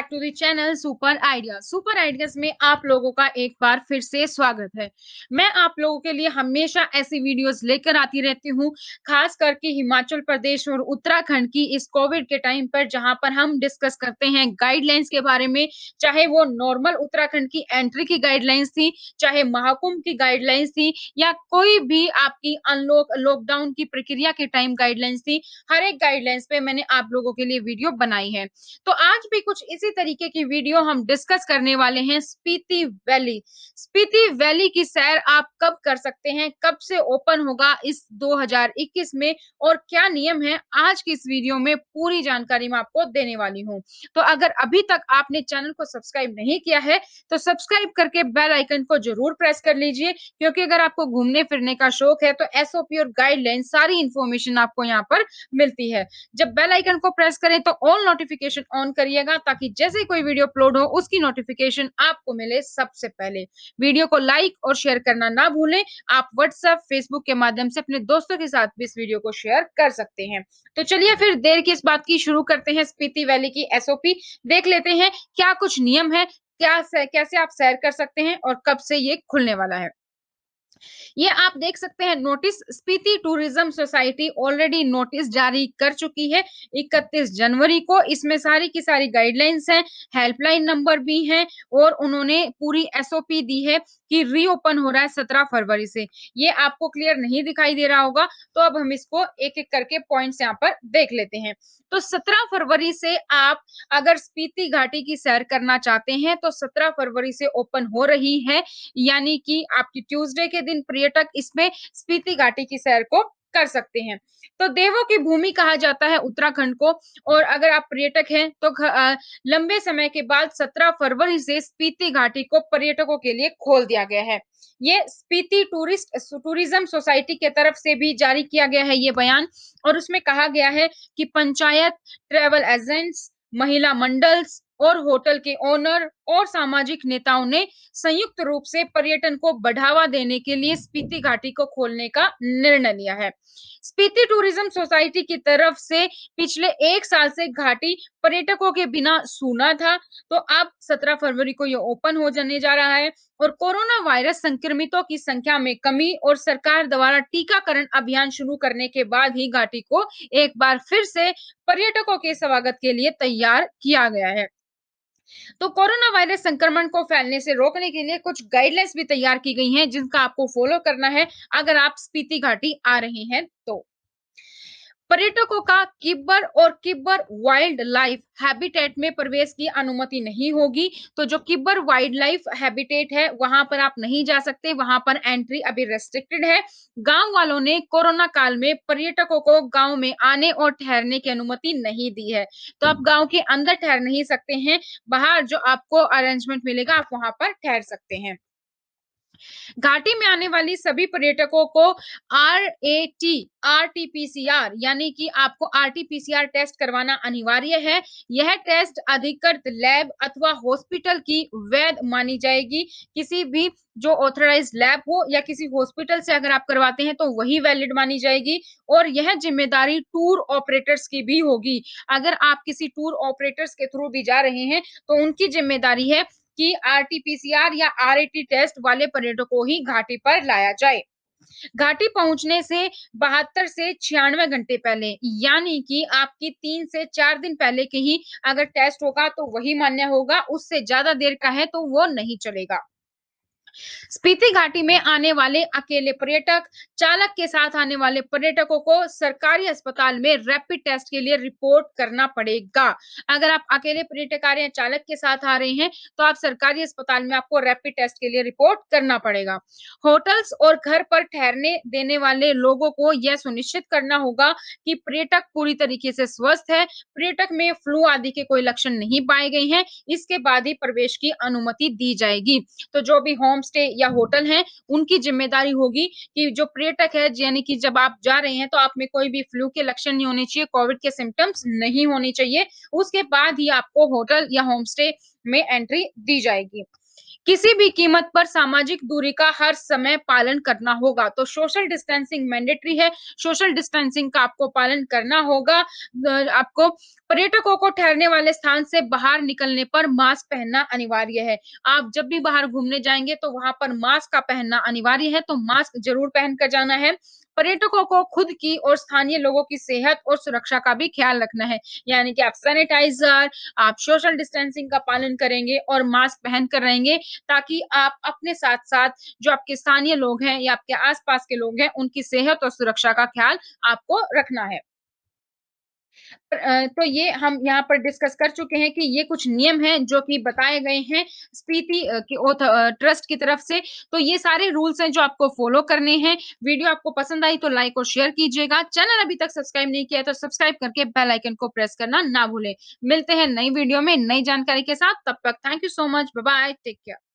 back to the channel super idea super ideas में आप लोगों का एक बार फिर से स्वागत है मैं आप लोगों के लिए हमेशा ऐसी वीडियोस लेकर आती रहती हूँ खास करके हिमाचल प्रदेश और उत्तराखंड की इस कोविड के टाइम पर जहां पर हम डिस्कस करते हैं गाइडलाइंस के बारे में चाहे वो नॉर्मल उत्तराखंड की एंट्री की गाइडलाइंस थी चाहे महाकुंभ की गाइडलाइंस थी या कोई भी आपकी अनलॉक लॉकडाउन की प्रक्रिया के टाइम गाइडलाइंस थी हर एक गाइडलाइंस पे मैंने आप लोगों के लिए वीडियो बनाई है तो आज भी कुछ इसी इसी तरीके की वीडियो हम डिस्कस करने वाले हैं स्पीति वैली स्पीति वैली की सैर आप कब कर सकते हैं कब से ओपन होगा इस 2021 में और क्या नियम है आज की इस वीडियो में पूरी जानकारी मैं आपको देने वाली हूं तो अगर अभी तक आपने चैनल को सब्सक्राइब नहीं किया है तो सब्सक्राइब करके बेल आइकन को जरूर प्रेस कर लीजिए क्योंकि अगर आपको घूमने फिरने का शौक है तो एसओपी और गाइडलाइन सारी इंफॉर्मेशन आपको यहाँ पर मिलती है जब बेल आइकन को प्रेस करें तो ऑल नोटिफिकेशन ऑन करिएगा ताकि जैसे कोई वीडियो अपलोड हो उसकी नोटिफिकेशन आपको मिले सबसे पहले वीडियो को लाइक और शेयर करना ना भूलें आप व्हाट्सएप फेसबुक के माध्यम से अपने दोस्तों के साथ भी इस वीडियो को शेयर कर सकते हैं तो चलिए फिर देर की इस बात की शुरू करते हैं स्पीति वैली की एसओपी देख लेते हैं क्या कुछ नियम है क्या कैसे आप सैर कर सकते हैं और कब से ये खुलने वाला है ये आप देख सकते हैं notice Spiti tourism society already notice जारी कर चुकी है 31 जनवरी को इसमें सारी की सारी गाइडलाइंस हैं हेल्पलाइन नंबर भी हैं और उन्होंने पूरी एसओपी दी है कि रीओपन हो रहा है सत्रह फरवरी से ये आपको क्लियर नहीं दिखाई दे रहा होगा तो अब हम इसको एक एक करके पॉइंट यहाँ पर देख लेते हैं तो सत्रह फरवरी से आप अगर स्पीति घाटी की सैर करना चाहते हैं तो सत्रह फरवरी से ओपन हो रही है यानी कि आपकी ट्यूजडे के दिन पर्यटक इसमें स्पीति घाटी की सैर को कर सकते हैं तो देवों की भूमि कहा जाता है उत्तराखंड को और अगर आप पर्यटक हैं तो आ, लंबे समय के बाद 17 फरवरी से स्पीति घाटी को पर्यटकों के लिए खोल दिया गया है ये स्पीति टूरिस्ट टूरिज्म सोसाइटी के तरफ से भी जारी किया गया है ये बयान और उसमें कहा गया है कि पंचायत ट्रेवल एजेंट्स महिला मंडल्स और होटल के ओनर और सामाजिक नेताओं ने संयुक्त रूप से पर्यटन को बढ़ावा देने के लिए स्पीति घाटी को खोलने का निर्णय लिया है स्पीति टूरिज्म सोसाइटी की तरफ से पिछले एक साल से घाटी पर्यटकों के बिना सूना था तो अब 17 फरवरी को यह ओपन हो जाने जा रहा है और कोरोना वायरस संक्रमितों की संख्या में कमी और सरकार द्वारा टीकाकरण अभियान शुरू करने के बाद ही घाटी को एक बार फिर से पर्यटकों के स्वागत के लिए तैयार किया गया है तो कोरोना वायरस संक्रमण को फैलने से रोकने के लिए कुछ गाइडलाइंस भी तैयार की गई हैं जिनका आपको फॉलो करना है अगर आप स्पीति घाटी आ रहे हैं तो पर्यटकों का किब्बर और किब्बर वाइल्ड लाइफ हैबिटेट में प्रवेश की अनुमति नहीं होगी तो जो किब्बर वाइल्ड लाइफ हैबिटेट है वहां पर आप नहीं जा सकते वहां पर एंट्री अभी रेस्ट्रिक्टेड है गांव वालों ने कोरोना काल में पर्यटकों को गांव में आने और ठहरने की अनुमति नहीं दी है तो आप गाँव के अंदर ठहर नहीं सकते हैं बाहर जो आपको अरेंजमेंट मिलेगा आप वहां पर ठहर सकते हैं घाटी में आने वाली सभी पर्यटकों को R A T R T P C R यानी कि आपको R T P C R test करवाना अनिवार्य है यह टेस्ट अधिकृत लैब अथवा हॉस्पिटल की वैध मानी जाएगी किसी भी जो ऑथराइज लैब हो या किसी हॉस्पिटल से अगर आप करवाते हैं तो वही वैलिड मानी जाएगी और यह जिम्मेदारी टूर ऑपरेटर्स की भी होगी अगर आप किसी टूर ऑपरेटर्स के थ्रू भी जा रहे हैं तो उनकी जिम्मेदारी है कि आरटीपीसीआर या आरएटी टेस्ट वाले पर्यटकों ही घाटी पर लाया जाए घाटी पहुंचने से बहत्तर से छियानवे घंटे पहले यानी कि आपकी तीन से चार दिन पहले के ही अगर टेस्ट होगा तो वही मान्य होगा उससे ज्यादा देर का है तो वो नहीं चलेगा स्पीति घाटी में आने वाले अकेले पर्यटक चालक के साथ आने वाले पर्यटकों को सरकारी अस्पताल में रैपिड टेस्ट के लिए रिपोर्ट करना पड़ेगा अगर आप अकेले पर्यटक आ रहे हैं चालक के साथ आ रहे हैं तो आप सरकारी अस्पताल में आपको रैपिड टेस्ट के लिए रिपोर्ट करना पड़ेगा होटल्स और घर पर ठहरने देने वाले लोगों को यह सुनिश्चित करना होगा कि पर्यटक पूरी तरीके से स्वस्थ है पर्यटक में फ्लू आदि के कोई लक्षण नहीं पाए गए हैं इसके बाद ही प्रवेश की अनुमति दी जाएगी तो जो भी होम होम स्टे या होटल है उनकी जिम्मेदारी होगी कि जो पर्यटक है यानी कि जब आप जा रहे हैं तो आप में कोई भी फ्लू के लक्षण नहीं होने चाहिए कोविड के सिम्टम्स नहीं होने चाहिए उसके बाद ही आपको होटल या होम स्टे में एंट्री दी जाएगी किसी भी कीमत पर सामाजिक दूरी का हर समय पालन करना होगा तो सोशल डिस्टेंसिंग मैंडेटरी है सोशल डिस्टेंसिंग का आपको पालन करना होगा आपको पर्यटकों को ठहरने वाले स्थान से बाहर निकलने पर मास्क पहनना अनिवार्य है आप जब भी बाहर घूमने जाएंगे तो वहां पर मास्क का पहनना अनिवार्य है तो मास्क जरूर पहन कर जाना है पर्यटकों को खुद की और स्थानीय लोगों की सेहत और सुरक्षा का भी ख्याल रखना है यानी कि आप सैनिटाइजर आप सोशल डिस्टेंसिंग का पालन करेंगे और मास्क पहन कर रहेंगे ताकि आप अपने साथ साथ जो आपके स्थानीय लोग हैं या आपके आसपास के लोग हैं उनकी सेहत और सुरक्षा का ख्याल आपको रखना है तो ये हम यहाँ पर डिस्कस कर चुके हैं कि ये कुछ नियम हैं जो कि बताए गए हैं स्पीति की ट्रस्ट की तरफ से तो ये सारे रूल्स हैं जो आपको फॉलो करने हैं वीडियो आपको पसंद आई तो लाइक और शेयर कीजिएगा चैनल अभी तक सब्सक्राइब नहीं किया तो सब्सक्राइब करके बेल आइकन को प्रेस करना ना भूले मिलते हैं नई वीडियो में नई जानकारी के साथ तब तक thank you so much bye take care